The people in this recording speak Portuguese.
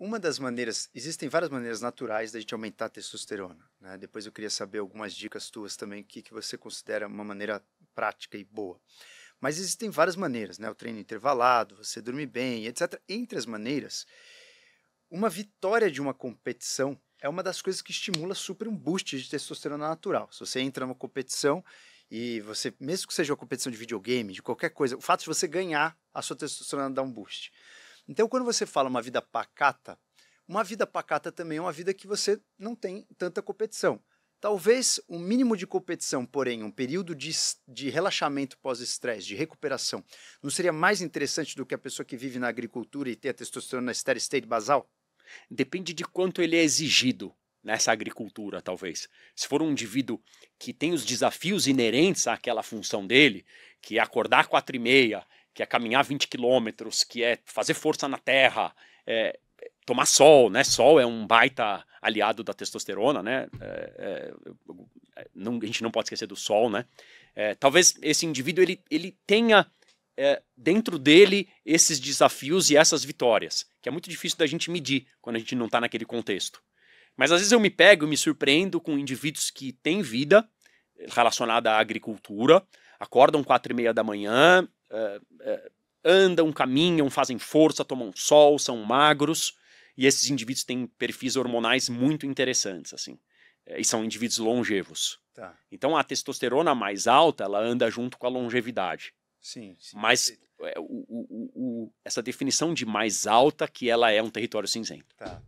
Uma das maneiras, existem várias maneiras naturais da gente aumentar a testosterona. Né? Depois eu queria saber algumas dicas tuas também, o que, que você considera uma maneira prática e boa. Mas existem várias maneiras, né? O treino intervalado, você dormir bem, etc. Entre as maneiras, uma vitória de uma competição é uma das coisas que estimula super um boost de testosterona natural. Se você entra numa competição e você, mesmo que seja uma competição de videogame, de qualquer coisa, o fato de você ganhar, a sua testosterona dá um boost. Então, quando você fala uma vida pacata, uma vida pacata também é uma vida que você não tem tanta competição. Talvez um mínimo de competição, porém, um período de, de relaxamento pós-estresse, de recuperação, não seria mais interessante do que a pessoa que vive na agricultura e tem a testosterona steady state basal? Depende de quanto ele é exigido nessa agricultura, talvez. Se for um indivíduo que tem os desafios inerentes àquela função dele, que é acordar quatro e meia que é caminhar 20 quilômetros, que é fazer força na terra, é, tomar sol, né? Sol é um baita aliado da testosterona, né? É, é, não, a gente não pode esquecer do sol, né? É, talvez esse indivíduo ele, ele tenha é, dentro dele esses desafios e essas vitórias, que é muito difícil da gente medir quando a gente não está naquele contexto. Mas às vezes eu me pego e me surpreendo com indivíduos que têm vida relacionada à agricultura, acordam quatro e meia da manhã, uh, andam, caminham, fazem força, tomam sol, são magros, e esses indivíduos têm perfis hormonais muito interessantes, assim, é, e são indivíduos longevos. Tá. Então a testosterona mais alta, ela anda junto com a longevidade. Sim. sim Mas o, o, o, essa definição de mais alta que ela é um território cinzento. Tá.